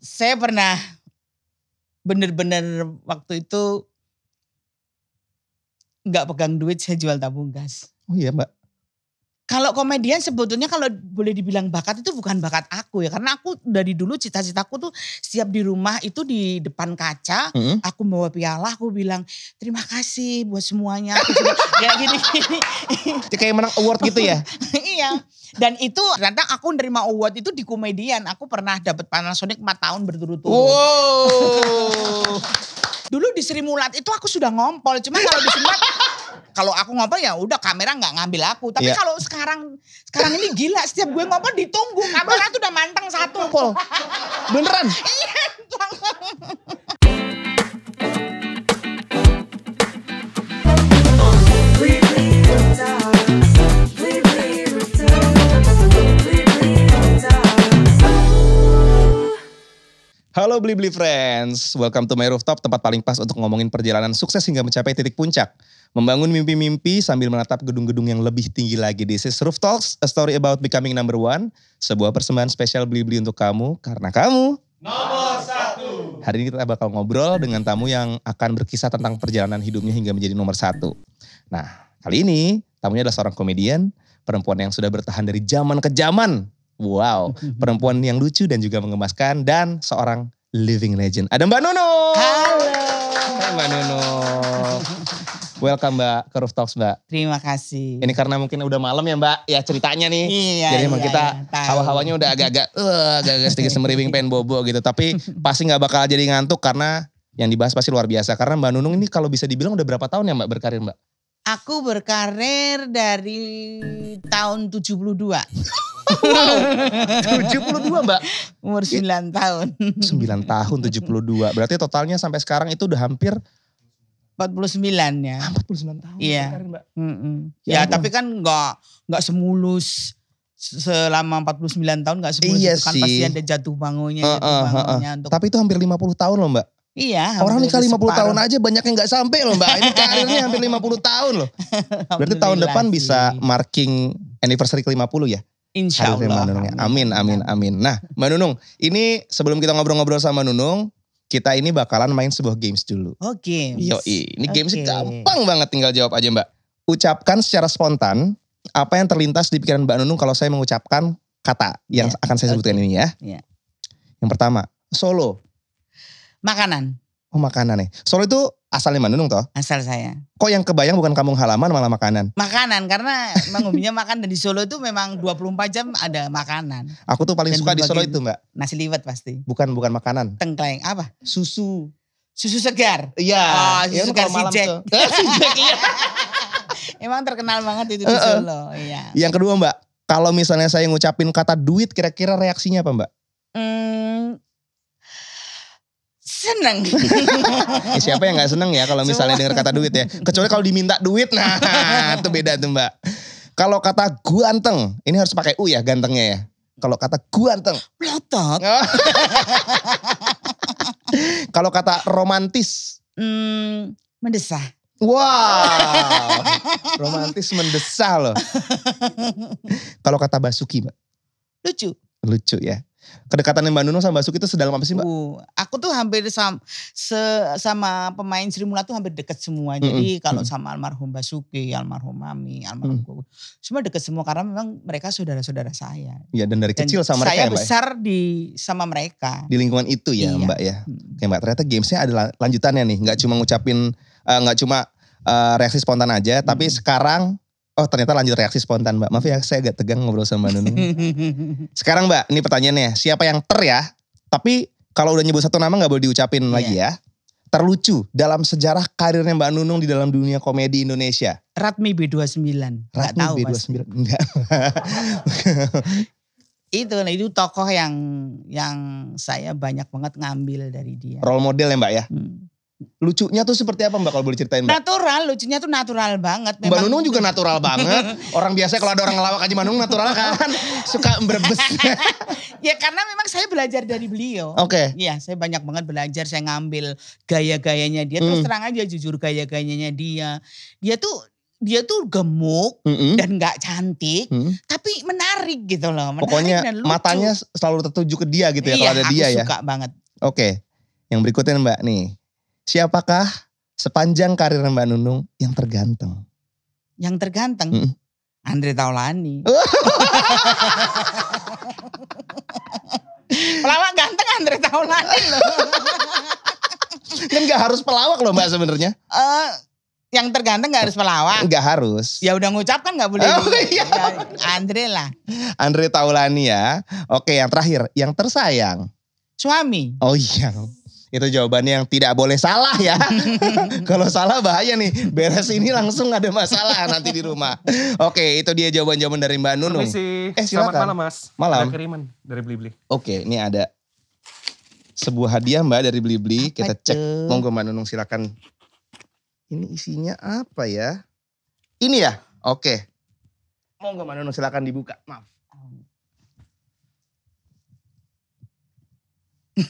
saya pernah bener-bener waktu itu nggak pegang duit saya jual tabung gas. Oh iya mbak kalau komedian sebetulnya kalau boleh dibilang bakat itu bukan bakat aku ya karena aku dari dulu cita-citaku tuh siap di rumah itu di depan kaca hmm. aku bawa piala aku bilang terima kasih buat semuanya kayak ya gini gini kayak menang award gitu ya iya dan itu ternyata aku nerima award itu di komedian aku pernah dapat Panasonic 4 tahun berturut-turut wow. dulu di Sri Mulat itu aku sudah ngompol cuma kalau di Sri kalau aku ngomong ya udah kamera nggak ngambil aku. Tapi yeah. kalau sekarang sekarang ini gila setiap gue ngomong ditunggu kamera tuh udah manteng satu pol. Beneran? Iya. Halo Bli Bli Friends, welcome to my rooftop, tempat paling pas untuk ngomongin perjalanan sukses hingga mencapai titik puncak. Membangun mimpi-mimpi sambil menatap gedung-gedung yang lebih tinggi lagi. This is Roof Talks, a story about becoming number one. Sebuah persembahan spesial beli-beli untuk kamu, karena kamu... Nomor satu. Hari ini kita bakal ngobrol dengan tamu yang akan berkisah tentang perjalanan hidupnya hingga menjadi nomor satu. Nah, kali ini tamunya adalah seorang komedian, perempuan yang sudah bertahan dari zaman ke zaman. Wow, perempuan yang lucu dan juga mengemaskan dan seorang living legend. Ada Mbak Nono. Halo. Hai Mbak Nono. Welcome Mbak ke Roof Talks Mbak. Terima kasih. Ini karena mungkin udah malam ya Mbak, ya ceritanya nih. Iya, Jadi iya, emang iya, kita iya, hawa-hawanya udah agak-agak, eh, agak-agak sedikit semeriwing pengen bobo gitu. Tapi pasti gak bakal jadi ngantuk karena yang dibahas pasti luar biasa. Karena Mbak Nunung ini kalau bisa dibilang udah berapa tahun ya Mbak berkarir Mbak? Aku berkarir dari tahun 72. Wow, 72 mbak? Umur 9 tahun. 9 tahun 72, berarti totalnya sampai sekarang itu udah hampir empat puluh sembilan ya. Ah, empat puluh sembilan tahun. Iya. Ya, Mbak. Mm Ya, ya tapi kan nggak nggak semulus selama empat puluh sembilan tahun nggak semulus iya kan sih. pasti ada jatuh bangunnya, jatuh bangunnya Untuk... Tapi itu hampir lima puluh tahun loh, Mbak. Iya. Orang nikah lima puluh tahun aja banyak yang nggak sampai loh Mbak. Ini karirnya hampir lima puluh tahun loh. Berarti tahun depan sih. bisa marking anniversary ke puluh ya? Insya Allah. Ya? Amin, amin, amin. Nah Mbak Nunung, ini sebelum kita ngobrol-ngobrol sama Nunung, kita ini bakalan main sebuah games dulu. Oh games. Yo ini okay. games gampang banget tinggal jawab aja mbak. Ucapkan secara spontan apa yang terlintas di pikiran mbak Nunung kalau saya mengucapkan kata yang yeah. akan saya sebutkan okay. ini ya. Yeah. Yang pertama, Solo. Makanan. Oh makanan nih. Ya. Solo itu Asalnya Bandung toh? Asal saya. Kok yang kebayang bukan kampung halaman malah makanan? Makanan karena Mang umumnya makan dan di Solo itu memang 24 jam ada makanan. Aku tuh paling dan suka di Solo itu mbak. Nasi liwet pasti. Bukan bukan makanan. Tengkleng apa? Susu. Susu segar? Iya. Oh, susu ya, segar si Jack. si Jack iya. Emang terkenal banget itu di Solo. Iya. Yang kedua mbak. Kalau misalnya saya ngucapin kata duit kira-kira reaksinya apa mbak? Hmm, seneng. Ya, siapa yang gak seneng ya kalau misalnya dengar kata duit ya. Kecuali kalau diminta duit, nah itu beda tuh mbak. Kalau kata ganteng, ini harus pakai u ya gantengnya ya. Kalau kata ganteng, pelotot oh. kalau kata romantis, hmm, mendesah. Wow, romantis mendesah loh. kalau kata Basuki, mbak. Lucu. Lucu ya kedekatan Mbak Nunung sama Mbak Suki itu sedalam apa sih Mbak? Uh, aku tuh hampir sama, se, sama pemain Sri Mula tuh hampir deket semua. Mm-hmm. Jadi kalau sama almarhum Mbak Suki, almarhum Mami, almarhum mm-hmm. semua deket semua karena memang mereka saudara-saudara saya. Iya dan dari dan kecil sama mereka ya, saya ya Mbak? Saya besar di sama mereka. Di lingkungan itu ya iya. Mbak ya. Oke Mbak ternyata gamesnya ada lanjutannya nih. Gak cuma ngucapin, uh, eh, gak cuma uh, reaksi spontan aja. Hmm. Tapi sekarang Oh ternyata lanjut reaksi spontan Mbak. Maaf ya saya agak tegang ngobrol sama Mbak Nunung. Sekarang Mbak, ini pertanyaannya. Siapa yang ter ya? Tapi kalau udah nyebut satu nama gak boleh diucapin yeah. lagi ya. Terlucu dalam sejarah karirnya Mbak Nunung di dalam dunia komedi Indonesia. Ratmi B29. Ratmi tahu, B29. sembilan. Enggak. itu nah, itu tokoh yang yang saya banyak banget ngambil dari dia. Role model ya Mbak ya? Hmm. Lucunya tuh seperti apa Mbak kalau boleh ceritain Mbak? Natural, lucunya tuh natural banget. Memang. Mbak Nunung juga natural banget. orang biasa kalau ada orang ngelawak aja Manung natural kan. Suka berbes. ya karena memang saya belajar dari beliau. Oke. Okay. Iya saya banyak banget belajar. Saya ngambil gaya-gayanya dia. Terus hmm. terang aja jujur gaya-gayanya dia. Dia tuh dia tuh gemuk mm -hmm. dan gak cantik, mm -hmm. tapi menarik gitu loh. Menarik Pokoknya dan lucu. matanya selalu tertuju ke dia gitu ya iya, kalau ada dia ya. Iya, aku suka banget. Oke, yang berikutnya Mbak nih siapakah sepanjang karir Mbak Nunung yang terganteng? Yang terganteng? Mm Andre Taulani. pelawak ganteng Andre Taulani loh. kan gak harus pelawak loh Mbak sebenarnya. Uh, yang terganteng gak harus pelawak. Gak harus. Ya udah ngucap kan gak boleh. Oh, iya. Ya, Andre lah. Andre Taulani ya. Oke yang terakhir, yang tersayang. Suami. Oh iya. Itu jawabannya yang tidak boleh salah ya. Kalau salah bahaya nih. Beres ini langsung ada masalah nanti di rumah. Oke, itu dia jawaban-jawaban dari Mbak Nunung. Permisi. Eh, Selamat malam, Mas. Malam. Ada kiriman dari Blibli. Oke, ini ada sebuah hadiah Mbak dari Blibli. Kita cek. Monggo Mbak Nunung silakan. Ini isinya apa ya? Ini ya? Oke. Monggo Mbak Nunung silakan dibuka. Maaf.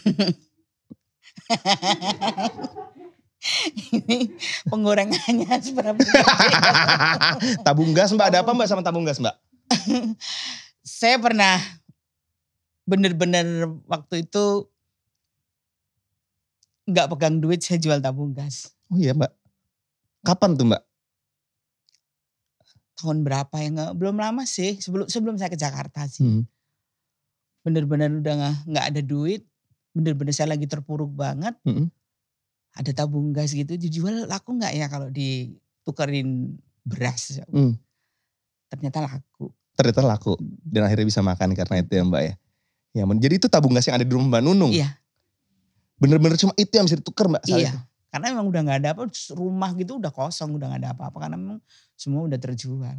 ini penggorengannya seberapa tabung gas mbak ada apa mbak sama tabung gas mbak saya pernah bener-bener waktu itu nggak pegang duit saya jual tabung gas oh iya mbak kapan tuh mbak tahun berapa ya nggak belum lama sih sebelum sebelum saya ke Jakarta sih hmm. bener-bener udah nggak ada duit bener-bener saya lagi terpuruk banget, mm -hmm. ada tabung gas gitu dijual laku nggak ya kalau ditukerin beras? Mm. Ternyata laku. Ternyata laku mm. dan akhirnya bisa makan karena itu ya Mbak ya. Ya, jadi itu tabung gas yang ada di rumah Mbak Nunung. Iya. Bener-bener cuma itu yang bisa ditukar Mbak. Iya. Itu. Karena emang udah gak ada apa, rumah gitu udah kosong, udah gak ada apa-apa karena memang semua udah terjual.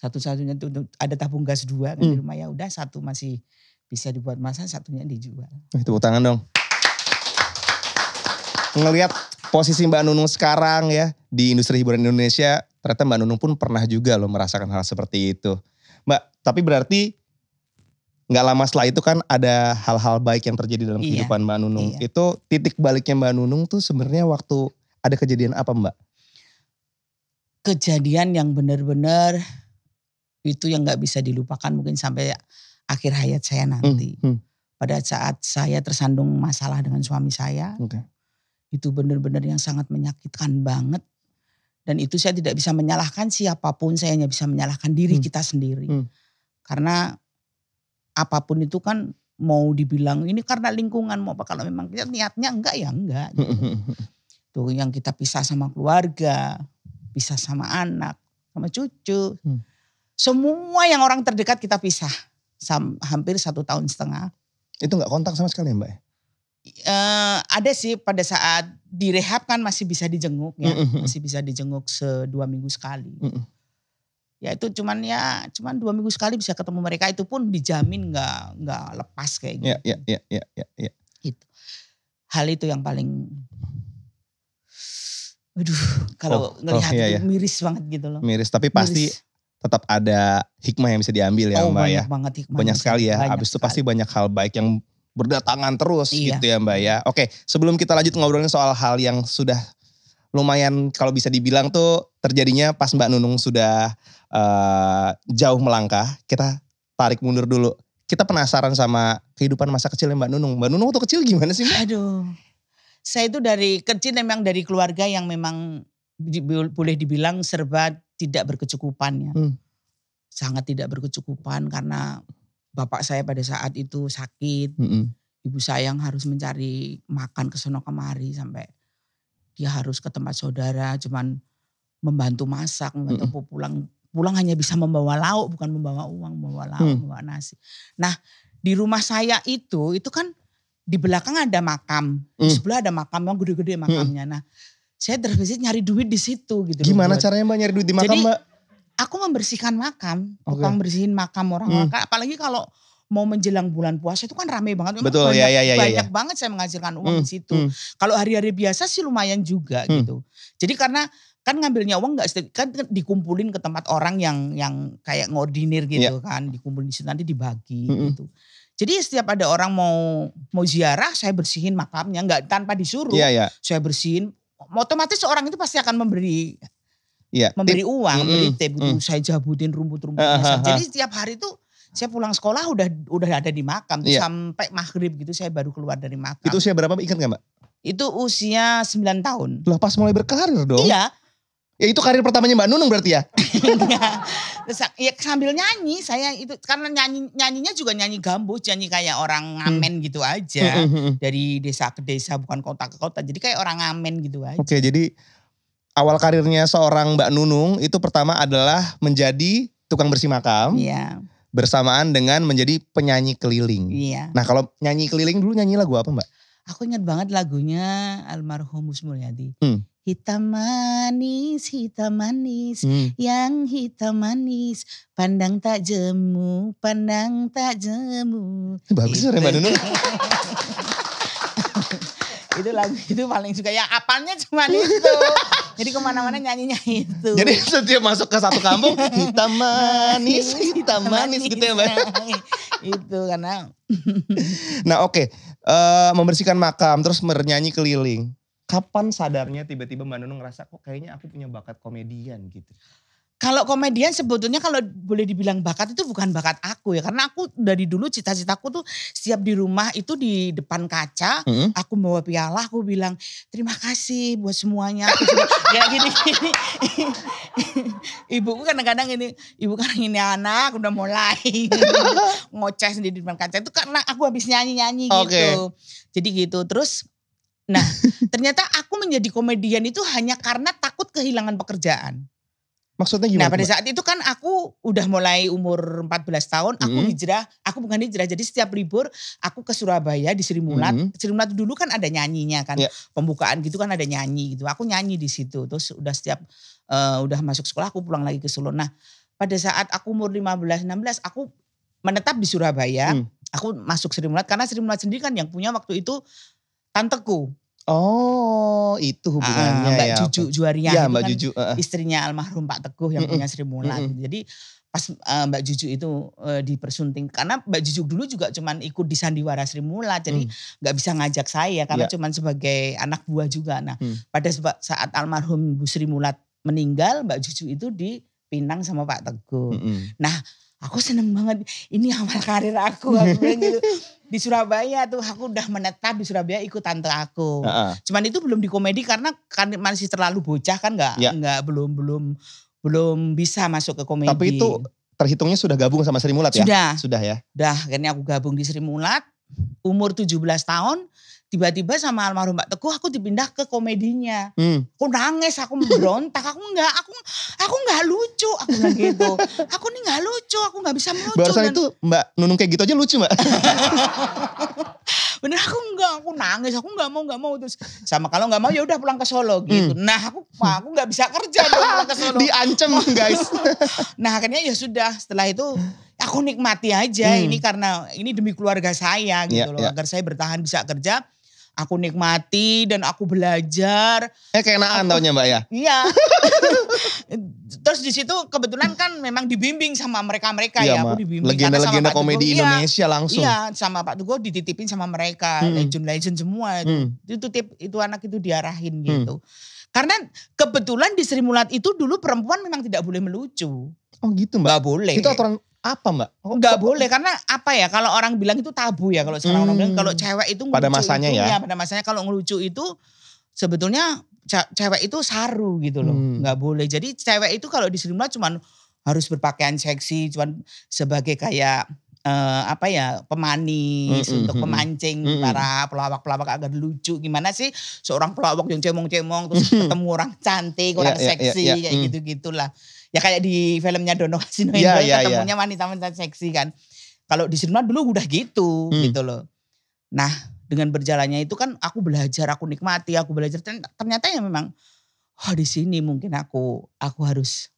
Satu-satunya itu ada tabung gas dua kan hmm. di mm. rumah ya udah satu masih bisa dibuat masa satunya dijual. Itu eh, tangan dong. Ngelihat posisi Mbak Nunung sekarang ya di industri hiburan Indonesia, ternyata Mbak Nunung pun pernah juga loh merasakan hal seperti itu. Mbak, tapi berarti nggak lama setelah itu kan ada hal-hal baik yang terjadi dalam iya, kehidupan Mbak Nunung. Iya. Itu titik baliknya Mbak Nunung tuh sebenarnya waktu ada kejadian apa Mbak? Kejadian yang benar-benar itu yang nggak bisa dilupakan mungkin sampai akhir hayat saya hmm, nanti. Hmm, hmm. Pada saat saya tersandung masalah dengan suami saya, okay. itu benar-benar yang sangat menyakitkan banget. Dan itu saya tidak bisa menyalahkan siapapun, saya hanya bisa menyalahkan diri hmm. kita sendiri. Hmm. Karena apapun itu kan mau dibilang ini karena lingkungan mau apa kalau memang kita niatnya enggak ya enggak. Gitu. Hmm, hmm, Tuh yang kita pisah sama keluarga, pisah sama anak, sama cucu. Hmm. Semua yang orang terdekat kita pisah hampir satu tahun setengah. Itu nggak kontak sama sekali mbak? Uh, ada sih pada saat direhab kan masih bisa dijenguk ya, mm -hmm. masih bisa dijenguk sedua minggu sekali. Mm -hmm. Ya itu cuman ya cuman dua minggu sekali bisa ketemu mereka itu pun dijamin nggak nggak lepas kayak ya, gitu. Iya iya iya iya. Ya. ya, ya itu hal itu yang paling Aduh, kalau oh, oh ngelihat oh, iya, iya. miris banget gitu loh. Miris, tapi pasti miris tetap ada hikmah yang bisa diambil ya oh, Mbak banyak ya. banget hikmah. Banyak sekali ya. Banyak Abis itu pasti banyak hal baik yang berdatangan terus iya. gitu ya Mbak ya. Oke, sebelum kita lanjut ngobrolin soal hal yang sudah lumayan kalau bisa dibilang tuh terjadinya pas Mbak Nunung sudah uh, jauh melangkah, kita tarik mundur dulu. Kita penasaran sama kehidupan masa kecil Mbak Nunung. Mbak Nunung tuh kecil gimana sih Mbak? Aduh, saya itu dari kecil memang dari keluarga yang memang di, boleh dibilang serba tidak berkecukupan ya. Hmm. Sangat tidak berkecukupan karena bapak saya pada saat itu sakit. Hmm. Ibu saya yang harus mencari makan ke sono kemari sampai dia harus ke tempat saudara cuman membantu masak, membantu hmm. pulang pulang hanya bisa membawa lauk bukan membawa uang, membawa lauk, hmm. membawa nasi. Nah, di rumah saya itu itu kan di belakang ada makam, hmm. sebelah ada makam memang gede-gede hmm. makamnya. Hmm. Nah, saya terbesit nyari duit di situ gitu. Gimana buat. caranya mbak nyari duit di makam Jadi, mbak? Aku membersihkan makam, okay. tukang bersihin makam orang. Hmm. Makam, apalagi kalau mau menjelang bulan puasa itu kan rame banget. Memang Betul, banyak, ya, ya, ya, banyak ya. banget saya menghasilkan uang hmm, di situ. Hmm. Kalau hari-hari biasa sih lumayan juga hmm. gitu. Jadi karena kan ngambilnya uang nggak kan dikumpulin ke tempat orang yang yang kayak ngordinir gitu yeah. kan, dikumpulin di situ nanti dibagi hmm. gitu. Jadi setiap ada orang mau mau ziarah, saya bersihin makamnya nggak tanpa disuruh. Yeah, yeah. Saya bersihin otomatis orang itu pasti akan memberi ya, memberi tip. uang, mm -hmm. beli tip. Mm. Saya jabutin rumput-rumputnya. Uh, uh, Jadi setiap hari itu saya pulang sekolah udah udah ada di makam yeah. Iya. sampai maghrib gitu saya baru keluar dari makam. Itu usia berapa ingat gak mbak? Itu usia 9 tahun. Lah pas mulai berkarir dong. Iya Ya itu karir pertamanya Mbak Nunung berarti ya? Iya. Terus, ya sambil nyanyi saya itu karena nyanyi nyanyinya juga nyanyi gambus, nyanyi kayak orang hmm. ngamen gitu aja. Hmm, hmm, dari desa ke desa bukan kota ke kota. Jadi kayak orang ngamen gitu aja. Oke, jadi awal karirnya seorang Mbak Nunung itu pertama adalah menjadi tukang bersih makam. Iya. Bersamaan dengan menjadi penyanyi keliling. Iya. Nah, kalau nyanyi keliling dulu nyanyi lagu apa, Mbak? Aku ingat banget lagunya almarhum Mus Mulyadi. Hmm Hitam manis, hitam manis, hmm. yang hitam manis, pandang tak jemu, pandang tak jemu. bagus sih gitu. Mbak Nunung. itu lagu itu paling suka ya apanya cuma iya. itu jadi kemana-mana nyanyinya itu jadi setiap masuk ke satu kampung hitam manis hitam manis, manis gitu ya mbak nah, itu karena nah oke okay. uh, eh, membersihkan makam terus bernyanyi keliling kapan sadarnya tiba-tiba Mbak Nunung ngerasa kok kayaknya aku punya bakat komedian gitu? Kalau komedian sebetulnya kalau boleh dibilang bakat itu bukan bakat aku ya. Karena aku dari dulu cita-citaku tuh siap di rumah itu di depan kaca. Hmm? Aku bawa piala aku bilang terima kasih buat semuanya. ya gini. gini. Ibuku kadang-kadang ini, ibu kan ini anak udah mulai ngoceh sendiri di depan kaca. Itu karena aku habis nyanyi-nyanyi okay. gitu. Jadi gitu terus Nah, ternyata aku menjadi komedian itu hanya karena takut kehilangan pekerjaan. Maksudnya gimana? Nah, pada saat itu kan aku udah mulai umur 14 tahun, aku mm hijrah, aku bukan hijrah. Jadi setiap libur aku ke Surabaya di Sri Mulat. mm Sri Mulat dulu kan ada nyanyinya kan. Yeah. Pembukaan gitu kan ada nyanyi gitu. Aku nyanyi di situ. Terus udah setiap uh, udah masuk sekolah aku pulang lagi ke Solo. Nah, pada saat aku umur 15 16 aku menetap di Surabaya. Mm. Aku masuk Sri Mulat karena Sri Mulat sendiri kan yang punya waktu itu tanteku. Oh, itu ah, ah, hubungannya uh, Mbak ya. Juju Juaria ya, Mbak kan Juju, eh, eh. istrinya almarhum Pak Teguh yang punya Sri Mulat. Mm Jadi pas uh, Mbak Juju itu uh, dipersunting karena Mbak Juju dulu juga cuman ikut di sandiwara Sri Mulat. Jadi mm. nggak mm. bisa ngajak saya karena yeah. cuman sebagai anak buah juga. Nah, mm. pada saat almarhum Bu Sri Mulat meninggal, Mbak Juju itu dipinang sama Pak Teguh. Mm -mm. Nah, aku seneng banget ini awal karir aku aku bilang gitu di Surabaya tuh aku udah menetap di Surabaya ikut tante aku uh -uh. cuman itu belum di komedi karena kan masih terlalu bocah kan nggak ya. nggak belum belum belum bisa masuk ke komedi tapi itu terhitungnya sudah gabung sama Sri Mulat ya sudah sudah ya Dah, akhirnya aku gabung di Sri Mulat umur 17 tahun tiba-tiba sama almarhum Mbak Teguh aku dipindah ke komedinya. Hmm. Aku nangis, aku memberontak, aku enggak, aku aku nggak lucu, aku enggak gitu. aku nih nggak lucu, aku nggak bisa melucu. Barusan dan... itu Mbak Nunung kayak gitu aja lucu Mbak. Bener aku enggak, aku nangis, aku enggak mau enggak mau terus sama kalau enggak mau ya udah pulang ke Solo gitu. Hmm. Nah aku aku enggak bisa kerja dong pulang ke Solo. Diancem oh. guys. nah akhirnya ya sudah setelah itu aku nikmati aja hmm. ini karena ini demi keluarga saya gitu yeah, loh yeah. agar saya bertahan bisa kerja aku nikmati dan aku belajar. Eh kenaan taunya Mbak ya? Iya. Terus di situ kebetulan kan memang dibimbing sama mereka-mereka iya, ya, aku dibimbing legenda-legenda komedi iya. Indonesia iya, langsung. Iya, sama Pak Teguh dititipin sama mereka, legend-legend hmm. semua itu. Hmm. Itu tip itu anak itu diarahin hmm. gitu. Karena kebetulan di Sri Mulat itu dulu perempuan memang tidak boleh melucu. Oh gitu mbak. Gak boleh. Itu aturan apa mbak? Oh, boleh karena apa ya kalau orang bilang itu tabu ya kalau sekarang hmm. orang bilang kalau hmm. cewek itu pada masanya itu, ya. ya pada masanya kalau ngelucu itu sebetulnya cewek itu saru gitu loh hmm. nggak hmm. boleh jadi cewek itu kalau di sejumlah cuman harus berpakaian seksi cuman sebagai kayak uh, apa ya pemanis -hmm. hmm untuk pemancing -hmm. para pelawak-pelawak agar lucu gimana sih seorang pelawak yang cemong-cemong terus ketemu orang cantik orang yeah, ya, ya, seksi yeah, yeah, yeah. kayak mm. gitu gitulah ya kayak di filmnya Dono Kasino yeah, yeah, iya. ketemunya yeah. wanita-wanita seksi kan. Kalau di sinema dulu udah gitu hmm. gitu loh. Nah dengan berjalannya itu kan aku belajar, aku nikmati, aku belajar. Ternyata ya memang oh di sini mungkin aku aku harus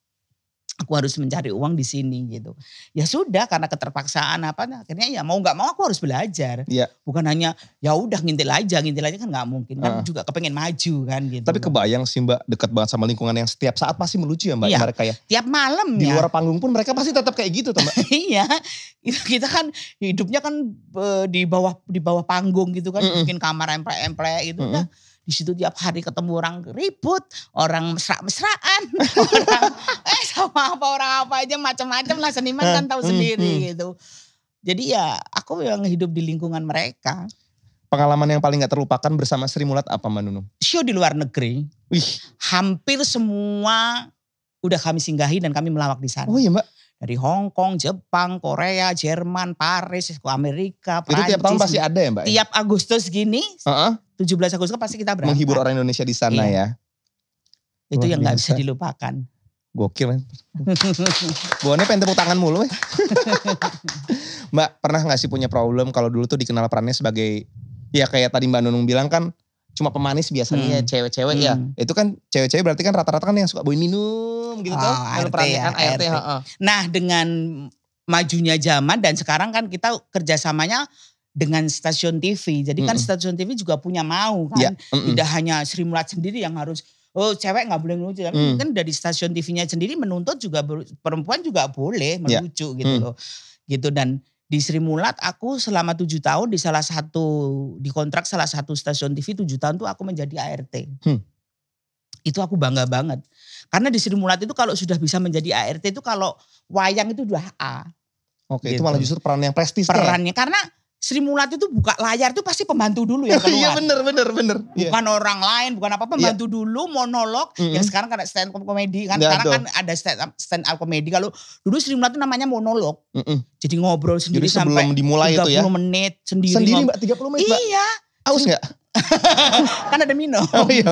aku harus mencari uang di sini gitu. Ya sudah karena keterpaksaan apa nah, akhirnya ya mau nggak mau aku harus belajar. Ya. Bukan hanya ya udah ngintil aja, ngintil aja kan nggak mungkin kan uh. juga kepengen maju kan gitu. Tapi kebayang sih Mbak dekat banget sama lingkungan yang setiap saat pasti melucu ya Mbak ya. mereka ya. Tiap malam di ya. Di luar panggung pun mereka pasti tetap kayak gitu Mbak. Iya. kita kan hidupnya kan e, di bawah di bawah panggung gitu kan mm -mm. mungkin kamar emplek-emplek gitu mm -mm. Nah, di situ tiap hari ketemu orang ribut, orang mesra-mesraan, eh sama apa orang apa aja macam-macam lah seniman kan hmm, tahu hmm, sendiri hmm. gitu. Jadi ya aku yang hidup di lingkungan mereka. Pengalaman yang paling gak terlupakan bersama Sri Mulat apa Mbak Show di luar negeri. Wih. Hampir semua udah kami singgahi dan kami melawak di sana. Oh iya Mbak? Dari Hong Kong, Jepang, Korea, Jerman, Paris, Amerika, Prancis. Itu tiap tahun pasti ada ya Mbak? Ya? Tiap Agustus gini, uh-uh. 17 Agustus kan pasti kita berangkat. Menghibur orang Indonesia di sana iya. ya. Itu Wah, yang gak bisa dilupakan. Gokil kan. Buannya pengen tepuk tangan mulu. Mbak pernah gak sih punya problem kalau dulu tuh dikenal perannya sebagai ya kayak tadi Mbak Nunung bilang kan cuma pemanis biasanya ya, hmm. cewek-cewek ya. hmm. ya. Itu kan cewek-cewek berarti kan rata-rata kan yang suka boin minum gitu oh, tuh. ART perannya ART. Ya, kan nah dengan majunya zaman dan sekarang kan kita kerjasamanya dengan stasiun TV. Jadi kan mm stasiun TV juga punya mau kan. Yeah. Mm -mm. Tidak hanya Sri Mulat sendiri yang harus oh cewek nggak boleh melucu tapi hmm. kan dari stasiun TV-nya sendiri menuntut juga perempuan juga boleh ya. melucu yeah. gitu hmm. loh gitu dan di Sri Mulat aku selama tujuh tahun di salah satu di kontrak salah satu stasiun TV tujuh tahun tuh aku menjadi ART hmm. itu aku bangga banget karena di Sri Mulat itu kalau sudah bisa menjadi ART itu kalau wayang itu udah A Oke, gitu. itu malah justru peran yang prestis. Ya? Perannya ya? karena Sri Mulat itu buka layar itu pasti pembantu dulu ya keluar. Iya bener bener bener. Iya. Bukan yeah. orang lain, bukan apa iya. pembantu yeah. dulu monolog. Mm -hmm. Yang sekarang kan stand up komedi kan. Yeah, sekarang kan ada stand up stand up komedi. Kalau dulu Sri Mulat itu namanya monolog. Mm -hmm. Jadi ngobrol sendiri Jadi sampai dimulai 30 itu ya. menit sendiri. Sendiri Mbak 30 menit Mbak? Iya. Aus gak? kan ada Mino. Oh iya.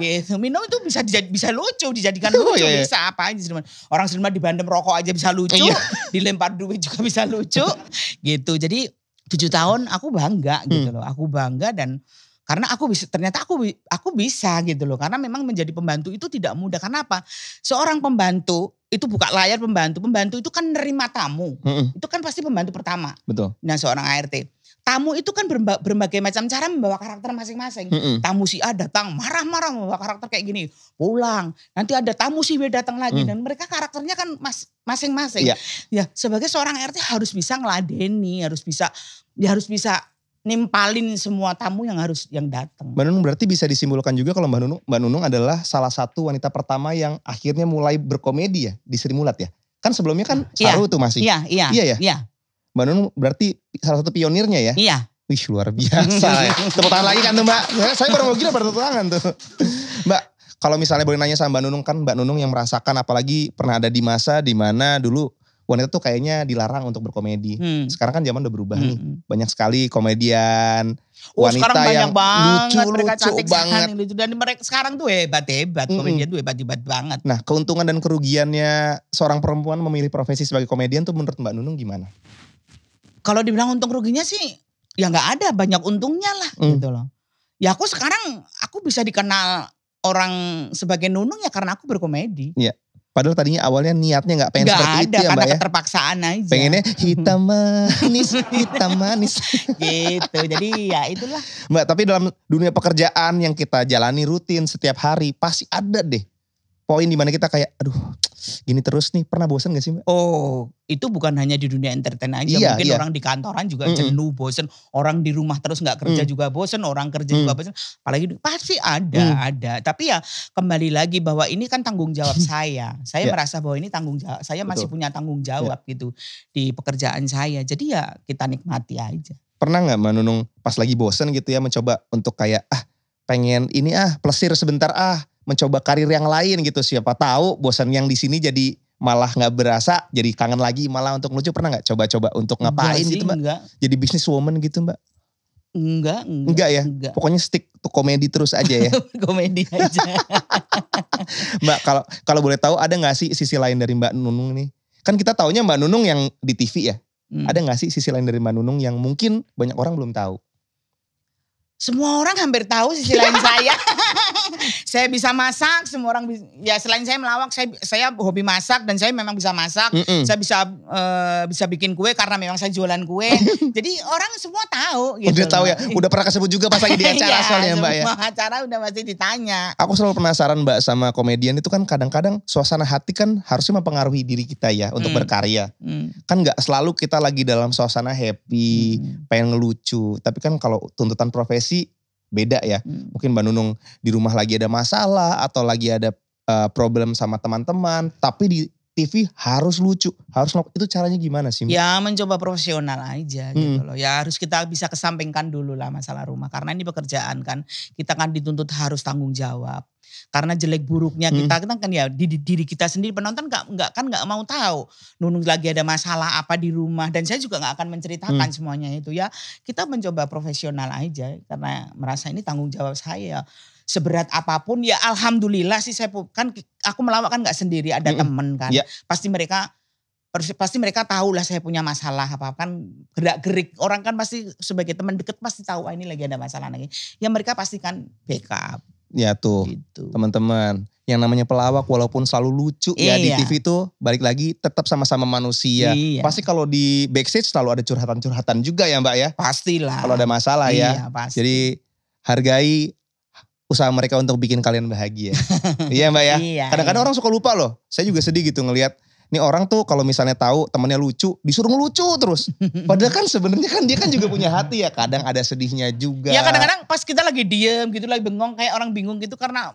Gitu. Mino itu bisa bisa lucu dijadikan oh, lucu iya, iya. bisa apa aja sih Orang Seniman di rokok aja bisa lucu, iya. dilempar duit juga bisa lucu. gitu. Jadi tujuh tahun aku bangga hmm. gitu loh. Aku bangga dan karena aku bisa ternyata aku aku bisa gitu loh karena memang menjadi pembantu itu tidak mudah karena apa seorang pembantu itu buka layar pembantu pembantu itu kan nerima tamu -hmm. itu kan pasti pembantu pertama betul nah seorang ART tamu itu kan berba berbagai macam cara membawa karakter masing-masing. Mm -hmm. Tamu si A datang marah-marah membawa karakter kayak gini, pulang. Nanti ada tamu si B datang lagi mm. dan mereka karakternya kan masing-masing. Yeah. Ya, sebagai seorang RT harus bisa ngeladeni, harus bisa ya harus bisa nimpalin semua tamu yang harus yang datang. Mbak Nunung berarti bisa disimpulkan juga kalau Mbak Nunung, Mbak Nunung adalah salah satu wanita pertama yang akhirnya mulai berkomedi ya di Sri Mulat ya. Kan sebelumnya kan Saru iya. yeah. tuh masih. Iya, yeah, iya. iya ya. Iya. Mbak Nunung berarti salah satu pionirnya ya? Iya. Wih luar biasa. Iya. Tepuk tangan lagi kan tuh Mbak. Saya baru mau gila baru tepuk tangan tuh. Mbak, kalau misalnya boleh nanya sama Mbak Nunung kan Mbak Nunung yang merasakan apalagi pernah ada di masa di mana dulu wanita tuh kayaknya dilarang untuk berkomedi. Hmm. Sekarang kan zaman udah berubah hmm. nih. Hmm. Banyak sekali komedian Oh, wanita sekarang banyak yang banget lucu, mereka cantik banget. Yang lucu. Dan mereka sekarang tuh hebat-hebat, hmm, -hmm. komedian tuh hebat-hebat banget. Nah, keuntungan dan kerugiannya seorang perempuan memilih profesi sebagai komedian tuh menurut Mbak Nunung gimana? kalau dibilang untung ruginya sih ya nggak ada banyak untungnya lah hmm. gitu loh. Ya aku sekarang aku bisa dikenal orang sebagai Nunung ya karena aku berkomedi. Iya. Padahal tadinya awalnya niatnya nggak pengen gak seperti ada, itu ya mbak ya. keterpaksaan aja. Pengennya hmm. hitam manis, hitam manis. gitu, jadi ya itulah. Mbak tapi dalam dunia pekerjaan yang kita jalani rutin setiap hari pasti ada deh poin dimana kita kayak aduh gini terus nih pernah bosan gak sih mbak? Oh itu bukan hanya di dunia entertain aja iya, mungkin iya. orang di kantoran juga mm -mm. jenuh bosan orang di rumah terus nggak kerja mm. juga bosan orang kerja mm. juga bosan apalagi pasti ada mm. ada tapi ya kembali lagi bahwa ini kan tanggung jawab saya saya yeah. merasa bahwa ini tanggung jawab saya Betul. masih punya tanggung iya. jawab yeah. gitu di pekerjaan saya jadi ya kita nikmati aja pernah nggak manunung pas lagi bosan gitu ya mencoba untuk kayak ah pengen ini ah plesir sebentar ah mencoba karir yang lain gitu siapa tahu bosan yang di sini jadi malah nggak berasa jadi kangen lagi malah untuk lucu pernah nggak coba-coba untuk ngapain enggak gitu mbak enggak. jadi bisnis woman gitu mbak enggak enggak, enggak ya enggak. pokoknya stick tuh komedi terus aja ya komedi aja mbak kalau kalau boleh tahu ada nggak sih sisi lain dari mbak Nunung nih kan kita taunya mbak Nunung yang di TV ya hmm. ada nggak sih sisi lain dari mbak Nunung yang mungkin banyak orang belum tahu semua orang hampir tahu sisi lain saya saya bisa masak, semua orang bisa, ya selain saya melawak, saya saya hobi masak dan saya memang bisa masak. Mm -mm. Saya bisa uh, bisa bikin kue karena memang saya jualan kue. Jadi orang semua tahu gitu. Udah loh. tahu ya. Udah pernah kesebut juga pas lagi di iya, acara ya, soalnya Mbak ya. acara udah pasti ditanya. Aku selalu penasaran Mbak sama komedian itu kan kadang-kadang suasana hati kan harusnya mempengaruhi diri kita ya untuk mm. berkarya. Mm. Kan nggak selalu kita lagi dalam suasana happy, mm. pengen ngelucu tapi kan kalau tuntutan profesi beda ya. Hmm. Mungkin Mbak Nunung di rumah lagi ada masalah atau lagi ada uh, problem sama teman-teman, tapi di TV harus lucu, harus itu caranya gimana sih? Ya mencoba profesional aja gitu hmm. gitu loh. Ya harus kita bisa kesampingkan dulu lah masalah rumah karena ini pekerjaan kan. Kita kan dituntut harus tanggung jawab. Karena jelek buruknya hmm. kita kita kan ya di, diri kita sendiri penonton gak, gak, kan nggak mau tahu nunung lagi ada masalah apa di rumah dan saya juga gak akan menceritakan hmm. semuanya itu ya kita mencoba profesional aja karena merasa ini tanggung jawab saya seberat apapun ya alhamdulillah sih saya kan aku melawak kan nggak sendiri ada mm -hmm. temen kan yeah. pasti mereka pasti mereka tahu lah saya punya masalah apa kan gerak gerik orang kan pasti sebagai teman deket pasti tahu ah, ini lagi ada masalah lagi ya mereka pasti kan backup ya tuh gitu. teman-teman yang namanya pelawak walaupun selalu lucu iya. ya di iya. TV tuh balik lagi tetap sama-sama manusia iya. pasti kalau di backstage selalu ada curhatan-curhatan juga ya mbak ya pastilah kalau ada masalah ya. iya, ya pasti. jadi hargai usaha mereka untuk bikin kalian bahagia. iya mbak ya. Iya. Kadang-kadang iya. orang suka lupa loh. Saya juga sedih gitu ngelihat ini orang tuh kalau misalnya tahu temannya lucu, disuruh ngelucu terus. Padahal kan sebenarnya kan dia kan juga punya hati ya. Kadang ada sedihnya juga. Ya kadang-kadang pas kita lagi diem gitu, lagi bengong kayak orang bingung gitu karena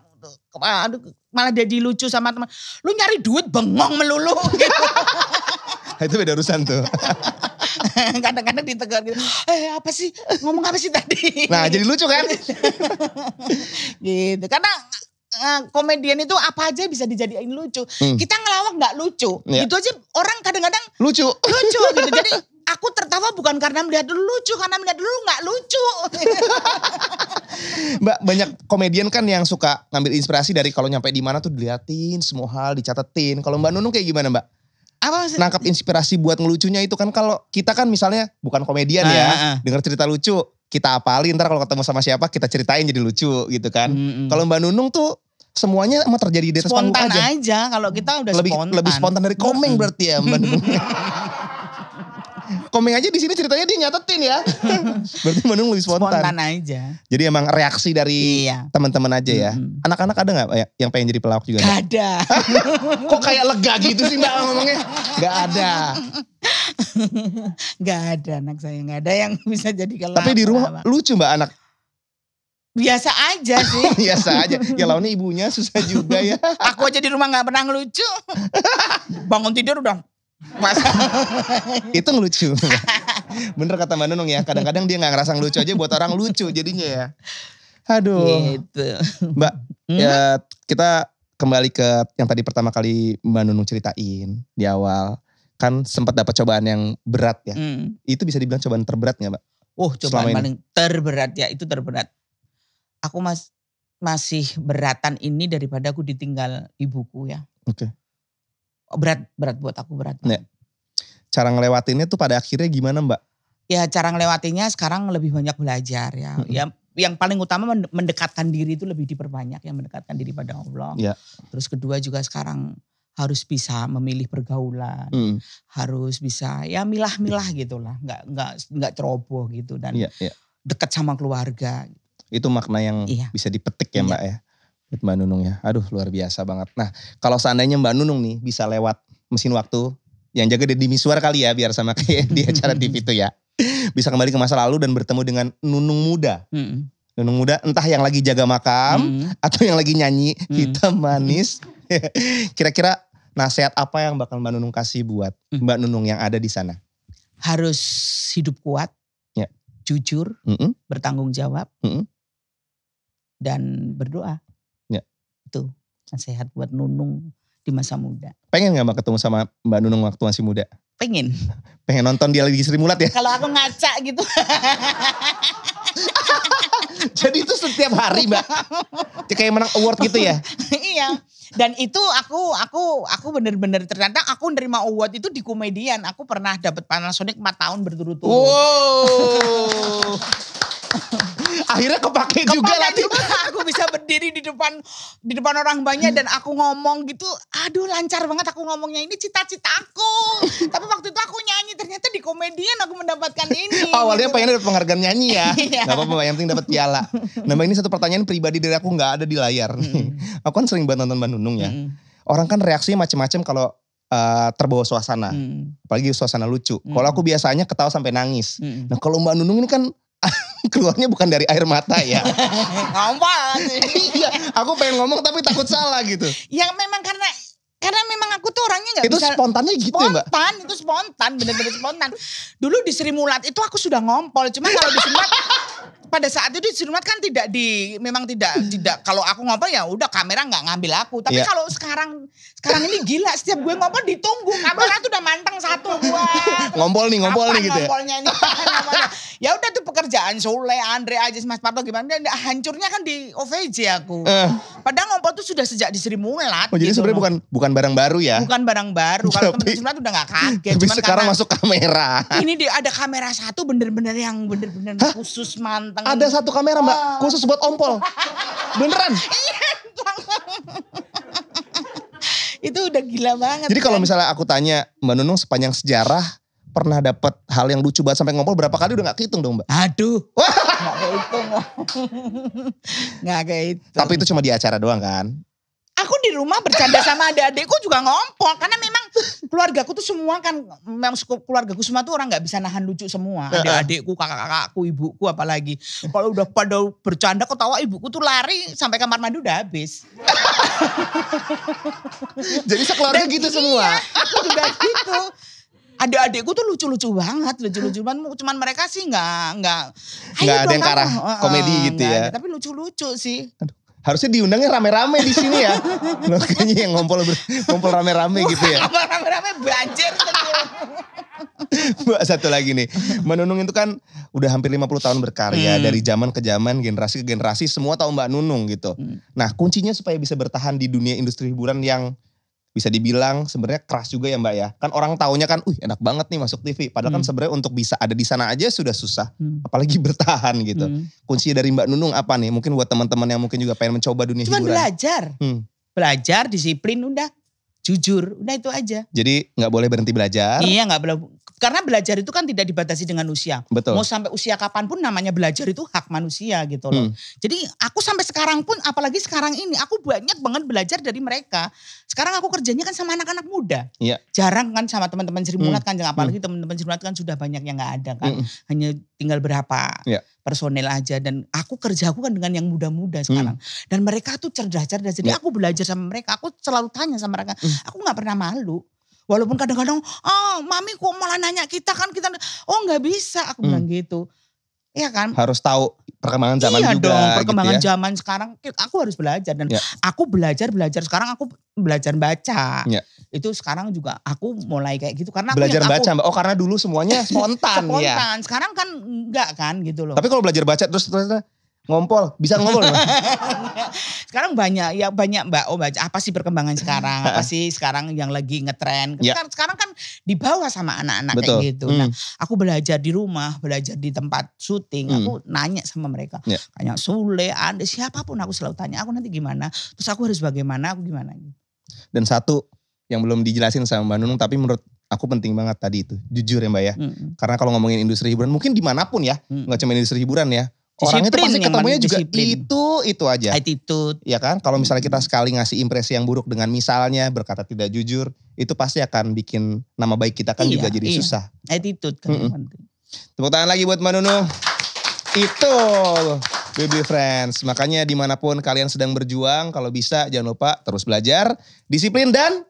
aduh malah jadi lucu sama teman. Lu nyari duit bengong melulu. Gitu. itu beda urusan tuh. kadang-kadang ditegur gitu eh apa sih ngomong apa sih tadi nah jadi lucu kan gitu karena eh, komedian itu apa aja bisa dijadiin lucu. Hmm. Kita ngelawak nggak lucu, Ya. itu aja orang kadang-kadang lucu, lucu gitu. Jadi aku tertawa bukan karena melihat dulu lucu, karena melihat dulu nggak lucu. Mbak banyak komedian kan yang suka ngambil inspirasi dari kalau nyampe di mana tuh diliatin semua hal dicatetin. Kalau Mbak Nunung kayak gimana Mbak? apa sih? nangkap inspirasi buat ngelucunya itu kan kalau kita kan misalnya bukan komedian ah, ya, ah, ah. ah. dengar cerita lucu kita apalin ntar kalau ketemu sama siapa kita ceritain jadi lucu gitu kan. Mm, mm. Kalau Mbak Nunung tuh semuanya emang terjadi di atas spontan aja. aja kalau kita udah lebih, spontan. Lebih spontan dari komeng berarti ya Mbak Nunung. Komeng aja di sini ceritanya dia nyatetin ya. Berarti Bandung lebih spontan. Spontan aja. Jadi emang reaksi dari iya. teman-teman aja ya. Hmm. Anak-anak ada nggak yang pengen jadi pelawak juga? Gak ada. Kok kayak lega gitu sih mbak ngomongnya? Gak ada. gak ada anak saya, gak ada yang bisa jadi kalau. Tapi di rumah lucu mbak anak Biasa aja sih. Biasa aja. Ya lawannya ibunya susah juga ya. Aku aja di rumah gak pernah ngelucu. Bangun tidur udah Mas. itu ngelucu. Bener kata Mbak Nunung ya, kadang-kadang dia gak ngerasa ngelucu aja buat orang lucu jadinya ya. Aduh. Gitu. Mbak, hmm? ya kita kembali ke yang tadi pertama kali Mbak Nunung ceritain di awal. Kan sempat dapat cobaan yang berat ya. Hmm. Itu bisa dibilang cobaan terberat gak Mbak? Oh, cobaan Selama paling terberat ya, itu terberat. Aku mas masih beratan ini daripada aku ditinggal ibuku ya. Oke. Okay berat berat buat aku berat. Ya. Cara ngelewatinnya tuh pada akhirnya gimana Mbak? Ya cara ngelewatinnya sekarang lebih banyak belajar ya. Hmm. ya yang paling utama mendekatkan diri itu lebih diperbanyak yang mendekatkan diri pada Allah. Ya. Terus kedua juga sekarang harus bisa memilih pergaulan, hmm. harus bisa ya milah-milah mm. gitulah, nggak nggak nggak ceroboh gitu dan ya, ya. dekat sama keluarga. Itu makna yang iya. bisa dipetik ya, ya mbak ya. Mbak Nunung ya. Aduh luar biasa banget. Nah kalau seandainya Mbak Nunung nih bisa lewat mesin waktu. Yang jaga Deddy Miswar kali ya biar sama kayak di acara TV itu ya. Bisa kembali ke masa lalu dan bertemu dengan Nunung muda. Hmm. Nunung muda entah yang lagi jaga makam. Hmm. Atau yang lagi nyanyi hmm. hitam manis. Kira-kira nasihat apa yang bakal Mbak Nunung kasih buat hmm. Mbak Nunung yang ada di sana? Harus hidup kuat. Ya. Jujur. Mm Bertanggung jawab. Mm Dan berdoa. Itu nasihat buat Nunung di masa muda. Pengen gak mbak ketemu sama Mbak Nunung waktu masih muda? Pengen. Pengen nonton dia lagi Sri Mulat ya? Kalau aku ngaca gitu. Jadi itu setiap hari mbak. Kayak menang award gitu ya? iya. Dan itu aku aku aku bener-bener ternyata aku nerima award itu di komedian. Aku pernah dapat Panasonic 4 tahun berturut-turut. Wow. akhirnya kepake, kepake juga lagi. aku bisa berdiri di depan di depan orang banyak dan aku ngomong gitu, aduh lancar banget aku ngomongnya ini cita cita aku. Tapi waktu itu aku nyanyi ternyata di komedian aku mendapatkan ini. awalnya gitu. pengen dapat penghargaan nyanyi ya. Iya. gak apa-apa, yang penting dapat piala. Nah, ini satu pertanyaan pribadi dari aku nggak ada di layar. Hmm. aku kan sering banget nonton Bandung ya. Hmm. Orang kan reaksinya macam-macam kalau uh, terbawa suasana. Hmm. Apalagi suasana lucu. Hmm. Kalau aku biasanya ketawa sampai nangis. Hmm. Nah, kalau Mbak Nunung ini kan keluarnya bukan dari air mata ya. Ngomong. iya, aku pengen ngomong tapi takut salah gitu. Ya memang karena karena memang aku tuh orangnya nggak bisa spontannya gitu spontan, ya mbak spontan itu spontan bener-bener spontan dulu di Sri Mulat itu aku sudah ngompol cuma kalau di Sumat pada saat itu di kan tidak di memang tidak tidak kalau aku ngompol ya udah kamera nggak ngambil aku tapi yeah. kalau sekarang sekarang ini gila setiap gue ngompol ditunggu kamera tuh udah manteng satu gua ngompol nih ngompol nih gitu ya ini Ya udah tuh pekerjaan Soleh, Andre aja Mas Parto gimana dan hancurnya kan di OVJ aku. Uh. Padahal ngompol tuh sudah sejak di Sri Mulat. Oh, jadi gitu sebenarnya bukan bukan barang baru ya. Bukan barang baru. Kalau teman Sri Mulat udah gak kaget. Tapi Cuman sekarang masuk kamera. Ini di, ada kamera satu bener-bener yang bener-bener khusus manteng. Ada satu kamera Mbak oh. khusus buat ompol. Beneran? Iya, itu udah gila banget. Jadi kan? kalau misalnya aku tanya Mbak Nunung sepanjang sejarah pernah dapat hal yang lucu banget sampai ngompol berapa kali udah nggak kehitung dong mbak? Aduh, nggak kehitung, nggak kehitung. Tapi itu cuma di acara doang kan? Aku di rumah bercanda sama adik-adikku juga ngompol karena memang keluargaku tuh semua kan memang keluargaku semua tuh orang nggak bisa nahan lucu semua. Adik-adikku, kakak-kakakku, ibuku apalagi. Kalau udah pada bercanda ketawa ibuku tuh lari sampai kamar mandi udah habis. Jadi sekeluarga gitu iya, semua. Aku juga gitu adik-adikku tuh lucu-lucu banget, lucu-lucu banget. Cuman mereka sih nggak nggak nggak ada yang ke arah komedi uh, gitu ya. Ada, tapi lucu-lucu sih. Harusnya diundangnya rame-rame di sini ya. Loh, kayaknya yang ngompol ngompol rame-rame gitu ya. rame-rame banjir. Mbak satu lagi nih. Menunung itu kan udah hampir 50 tahun berkarya. Hmm. Dari zaman ke zaman, generasi ke generasi semua tahu Mbak Nunung gitu. Hmm. Nah kuncinya supaya bisa bertahan di dunia industri hiburan yang bisa dibilang sebenarnya keras juga ya Mbak ya. Kan orang taunya kan, "Uh, enak banget nih masuk TV." Padahal kan hmm. kan sebenarnya untuk bisa ada di sana aja sudah susah, hmm. apalagi bertahan gitu. Hmm. Kunci dari Mbak Nunung apa nih? Mungkin buat teman-teman yang mungkin juga pengen mencoba dunia Cuman hiburan. belajar. Hmm. Belajar, disiplin udah jujur udah itu aja jadi nggak boleh berhenti belajar iya nggak boleh karena belajar itu kan tidak dibatasi dengan usia. Betul. Mau sampai usia kapan pun namanya belajar itu hak manusia gitu loh. Hmm. Jadi aku sampai sekarang pun apalagi sekarang ini aku banyak banget belajar dari mereka. Sekarang aku kerjanya kan sama anak-anak muda. Yeah. Jarang kan sama teman-teman Sri Mulat hmm. kan jangan apalagi hmm. teman-teman Sri Mulat kan sudah banyak yang nggak ada kan. Hmm. Hanya tinggal berapa yeah. personel aja dan aku kerja kan dengan yang muda-muda sekarang. Hmm. Dan mereka tuh cerdas-cerdas. Jadi yeah. aku belajar sama mereka. Aku selalu tanya sama mereka, hmm. aku nggak pernah malu. Walaupun kadang-kadang, oh mami kok malah nanya kita kan kita, oh nggak bisa, aku hmm. bilang gitu. Iya kan? Harus tahu perkembangan zaman iya juga. Iya dong, gitu perkembangan gitu ya. zaman sekarang aku harus belajar dan ya. aku belajar belajar sekarang aku belajar baca. Ya. Itu sekarang juga aku mulai kayak gitu karena belajar aku, baca. Aku, oh karena dulu semuanya spontan, spontan. ya. Sekarang kan enggak kan gitu loh. Tapi kalau belajar baca terus terus terus ngompol bisa ngompol sekarang banyak ya banyak mbak oh baca apa sih perkembangan sekarang apa sih sekarang yang lagi ngetren ya. sekarang, sekarang kan dibawa sama anak-anak kayak gitu nah, hmm. nah aku belajar di rumah belajar di tempat syuting hmm. aku nanya sama mereka ya. tanya Sule ada siapapun aku selalu tanya aku nanti gimana terus aku harus bagaimana aku gimana gitu. dan satu yang belum dijelasin sama Mbak Nunung tapi menurut aku penting banget tadi itu jujur ya Mbak ya mm -hmm. karena kalau ngomongin industri hiburan mungkin dimanapun ya mm -hmm. nggak cuma industri hiburan ya orang itu pasti ketemunya juga disiplin. itu itu aja. Attitude. Ya kan? Kalau misalnya kita sekali ngasih impresi yang buruk dengan misalnya berkata tidak jujur, itu pasti akan bikin nama baik kita kan iya, juga jadi iya. susah. Attitude kan mm -mm. Tepuk tangan lagi buat Manunu. Itu Baby Friends. Makanya dimanapun kalian sedang berjuang, kalau bisa jangan lupa terus belajar, disiplin dan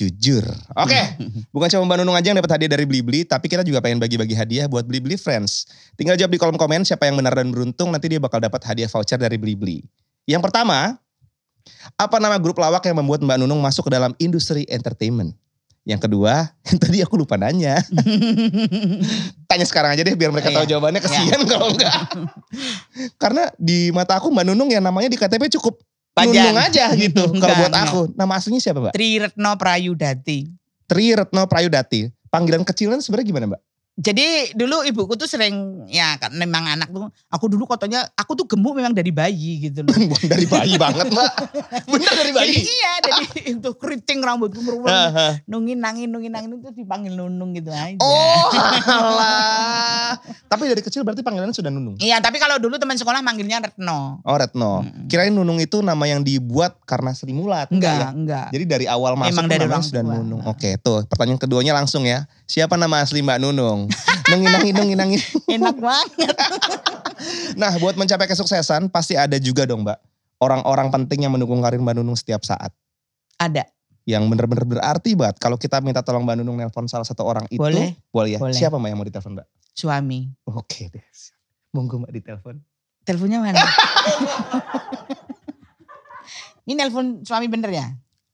jujur. Oke, okay. bukan cuma Mbak Nunung aja yang dapat hadiah dari Blibli, tapi kita juga pengen bagi-bagi hadiah buat Blibli Friends. Tinggal jawab di kolom komen siapa yang benar dan beruntung, nanti dia bakal dapat hadiah voucher dari Blibli. Yang pertama, apa nama grup lawak yang membuat Mbak Nunung masuk ke dalam industri entertainment? Yang kedua, yang tadi aku lupa nanya. Tanya sekarang aja deh biar mereka iya, tahu jawabannya, iya. kesian kalau enggak. Karena di mata aku Mbak Nunung yang namanya di KTP cukup panjang. aja gitu kalau buat aku. Nama aslinya siapa Mbak? Tri Retno Prayudati. Tri Retno Prayudati. Panggilan kecilnya sebenarnya gimana Mbak? jadi dulu ibuku tuh sering ya kan memang anak tuh aku dulu katanya aku tuh gemuk memang dari bayi gitu loh. dari bayi banget mbak. Bener dari bayi. Jadi, iya jadi itu keriting rambut rambutku merubah. nungin nangin nungin nangin itu dipanggil nunung gitu aja. Oh lah. tapi dari kecil berarti panggilannya sudah nunung. Iya tapi kalau dulu teman sekolah manggilnya Retno. Oh Retno. Hmm. Kirain nunung itu nama yang dibuat karena Sri Mulat. Enggak ya? enggak. Jadi dari awal masuk memang dari sudah nunung. Oke tuh pertanyaan keduanya langsung ya. Siapa nama asli Mbak Nunung? dong. Nenginangin, nenginangin. Enak banget. nah, buat mencapai kesuksesan pasti ada juga dong, Mbak. Orang-orang penting yang mendukung karir Mbak Nunung setiap saat. Ada. Yang benar-benar berarti banget. Kalau kita minta tolong Mbak Nunung nelpon salah satu orang itu, boleh, boleh ya. Boleh. Siapa Mbak yang mau ditelepon, Mbak? Suami. Oke deh. Monggo Mbak ditelepon. Teleponnya mana? Ini nelpon suami bener ya?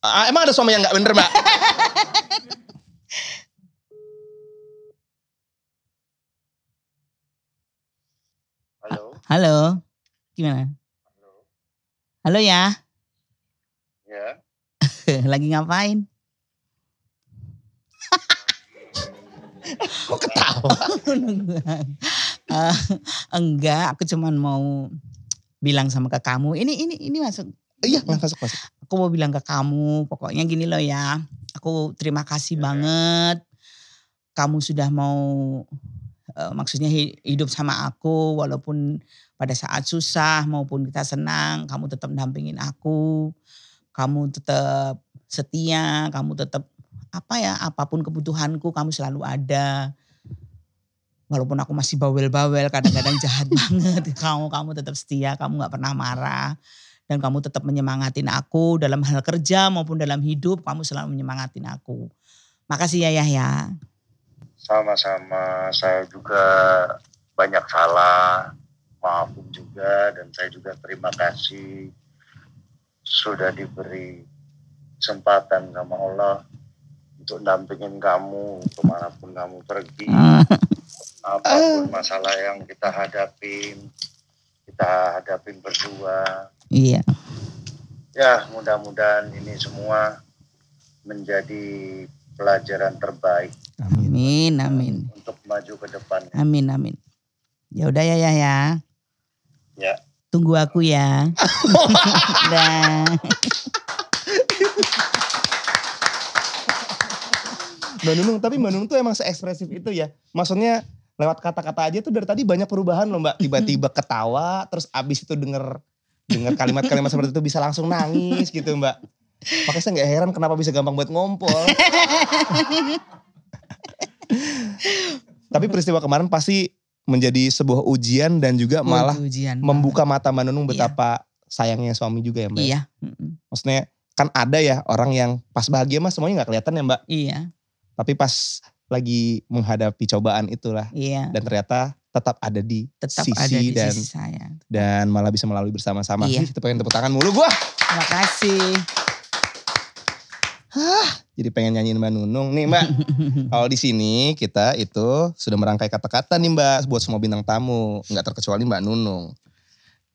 Uh, emang ada suami yang gak bener mbak? Halo. Gimana? Halo. Halo ya. Ya. Lagi ngapain? Kok ketawa? uh, enggak, aku cuman mau bilang sama ke kamu. Ini ini ini masuk. Iya, masuk masuk. Aku mau bilang ke kamu, pokoknya gini loh ya. Aku terima kasih ya, banget ya. kamu sudah mau Eh, maksudnya hidup sama aku walaupun pada saat susah maupun kita senang kamu tetap dampingin aku kamu tetap setia kamu tetap apa ya apapun kebutuhanku kamu selalu ada walaupun aku masih bawel-bawel kadang-kadang jahat banget kamu kamu tetap setia kamu nggak pernah marah dan kamu tetap menyemangatin aku dalam hal kerja maupun dalam hidup kamu selalu menyemangatin aku makasih ya ya. Sama-sama, saya juga banyak salah, maafin juga, dan saya juga terima kasih sudah diberi kesempatan sama Allah untuk dampingin kamu kemanapun kamu pergi, apapun masalah yang kita hadapi kita hadapi berdua. Iya. Ya, mudah-mudahan ini semua menjadi pelajaran terbaik. Amin Amin, nah, amin. Untuk maju ke depan. Amin, amin. Ya udah ya ya ya. Ya. Tunggu aku ya. Mbak Nunung, tapi Mbak Nunung tuh emang seekspresif itu ya. Maksudnya lewat kata-kata aja tuh dari tadi banyak perubahan loh Mbak. Tiba-tiba ketawa, terus abis itu denger dengar kalimat-kalimat seperti itu bisa langsung nangis gitu Mbak. Makanya saya gak heran kenapa bisa gampang buat ngompol. Tapi peristiwa kemarin pasti menjadi sebuah ujian dan juga malah ujian, membuka mata Mbak iya. betapa iya. sayangnya suami juga ya Mbak. Ya? Iya. Maksudnya kan ada ya orang yang pas bahagia mah semuanya nggak kelihatan ya Mbak. Iya. Tapi pas lagi menghadapi cobaan itulah. Iya. Dan ternyata tetap ada di tetap sisi ada di dan sisi saya. dan malah bisa melalui bersama-sama. Iya. Kita pengen tepuk tangan mulu gua. Terima kasih. Hah jadi pengen nyanyiin Mbak Nunung. Nih Mbak, kalau di sini kita itu sudah merangkai kata-kata nih Mbak buat semua bintang tamu, nggak terkecuali Mbak Nunung.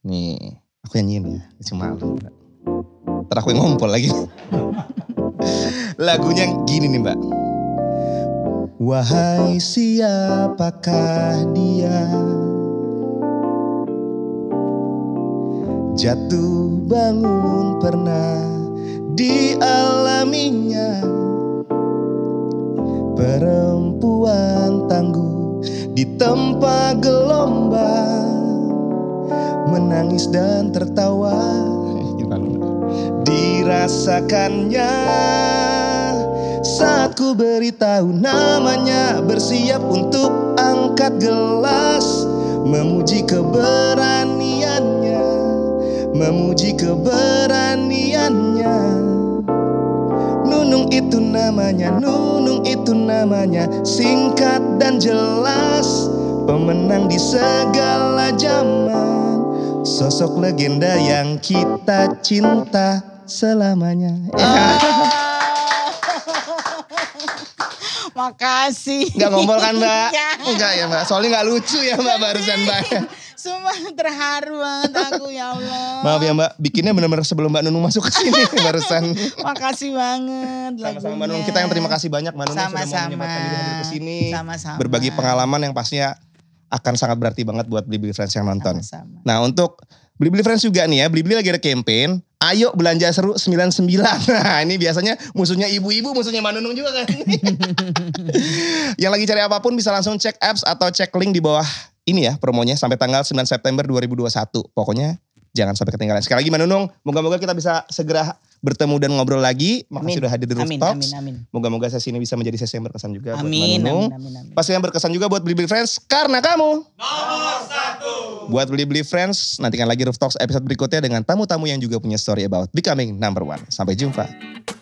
Nih, aku nyanyiin ya, cuma malu. Ntar aku yang ngompol lagi. Lagunya gini nih Mbak. Wahai siapakah dia Jatuh bangun pernah dialaminya Perempuan tangguh di tempat gelombang Menangis dan tertawa Dirasakannya saat ku beritahu namanya Bersiap untuk angkat gelas Memuji keberaniannya Memuji keberaniannya itu namanya Nunung itu namanya Singkat dan jelas Pemenang di segala zaman Sosok legenda yang kita cinta selamanya oh. Makasih. Gak ngompol kan mbak? Enggak ya mbak, soalnya gak lucu ya mbak barusan mbak. Semua terharu banget aku ya Allah. Maaf ya mbak, bikinnya bener-bener sebelum mbak Nunung masuk ke sini barusan. Makasih banget Sama-sama mbak Nunung, kita yang terima kasih banyak mbak Nunung Sama-sama. sudah mau menyempatkan diri hadir ke sini. Sama-sama. Berbagi pengalaman yang pastinya akan sangat berarti banget buat beli-beli friends yang nonton. Sama-sama. Nah untuk Beli-beli Friends juga nih ya, beli-beli lagi ada campaign. Ayo belanja seru 99. Nah, ini biasanya musuhnya ibu-ibu, musuhnya Manunung juga kan. Yang lagi cari apapun bisa langsung cek apps atau cek link di bawah ini ya promonya sampai tanggal 9 September 2021. Pokoknya jangan sampai ketinggalan. Sekali lagi Manunung, moga-moga kita bisa segera bertemu dan ngobrol lagi. Makasih amin. udah hadir di rooftop. amin, Amin, amin. Moga-moga sesi ini bisa menjadi sesi yang berkesan juga amin, buat Manu. Amin, amin, amin. Pasti yang berkesan juga buat Blibli Friends karena kamu nomor satu. Buat Blibli Friends, nantikan lagi rooftop episode berikutnya dengan tamu-tamu yang juga punya story about becoming number one. Sampai jumpa.